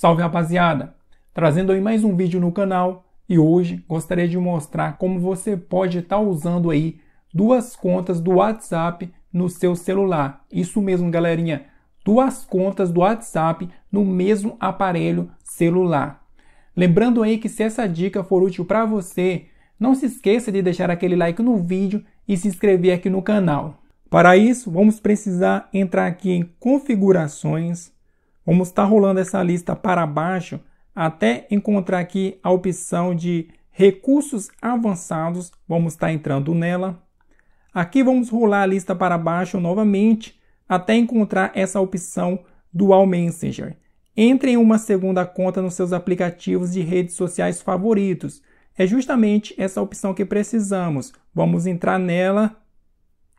Salve rapaziada! Trazendo aí mais um vídeo no canal e hoje gostaria de mostrar como você pode estar tá usando aí duas contas do WhatsApp no seu celular. Isso mesmo, galerinha, duas contas do WhatsApp no mesmo aparelho celular. Lembrando aí que se essa dica for útil para você, não se esqueça de deixar aquele like no vídeo e se inscrever aqui no canal. Para isso, vamos precisar entrar aqui em configurações Vamos estar rolando essa lista para baixo até encontrar aqui a opção de recursos avançados. Vamos estar tá entrando nela. Aqui vamos rolar a lista para baixo novamente até encontrar essa opção Dual Messenger. Entre em uma segunda conta nos seus aplicativos de redes sociais favoritos. É justamente essa opção que precisamos. Vamos entrar nela.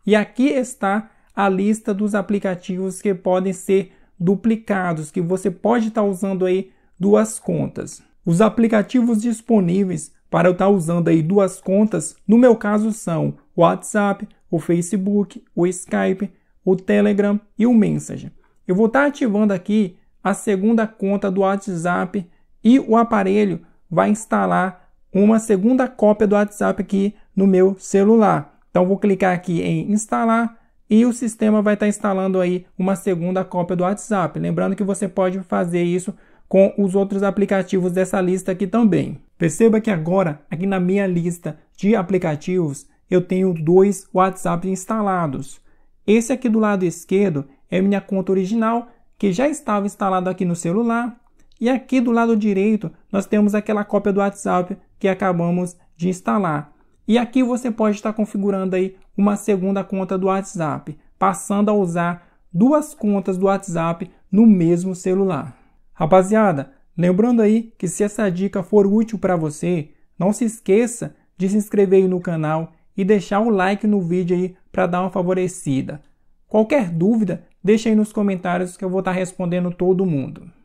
E aqui está a lista dos aplicativos que podem ser duplicados que você pode estar tá usando aí duas contas. Os aplicativos disponíveis para eu estar tá usando aí duas contas, no meu caso são o WhatsApp, o Facebook, o Skype, o Telegram e o Messenger. Eu vou estar tá ativando aqui a segunda conta do WhatsApp e o aparelho vai instalar uma segunda cópia do WhatsApp aqui no meu celular. Então vou clicar aqui em instalar e o sistema vai estar tá instalando aí uma segunda cópia do WhatsApp. Lembrando que você pode fazer isso com os outros aplicativos dessa lista aqui também. Perceba que agora, aqui na minha lista de aplicativos, eu tenho dois WhatsApp instalados. Esse aqui do lado esquerdo é minha conta original, que já estava instalada aqui no celular. E aqui do lado direito, nós temos aquela cópia do WhatsApp que acabamos de instalar. E aqui você pode estar configurando aí uma segunda conta do WhatsApp, passando a usar duas contas do WhatsApp no mesmo celular. Rapaziada, lembrando aí que se essa dica for útil para você, não se esqueça de se inscrever no canal e deixar o like no vídeo aí para dar uma favorecida. Qualquer dúvida, deixa aí nos comentários que eu vou estar respondendo todo mundo.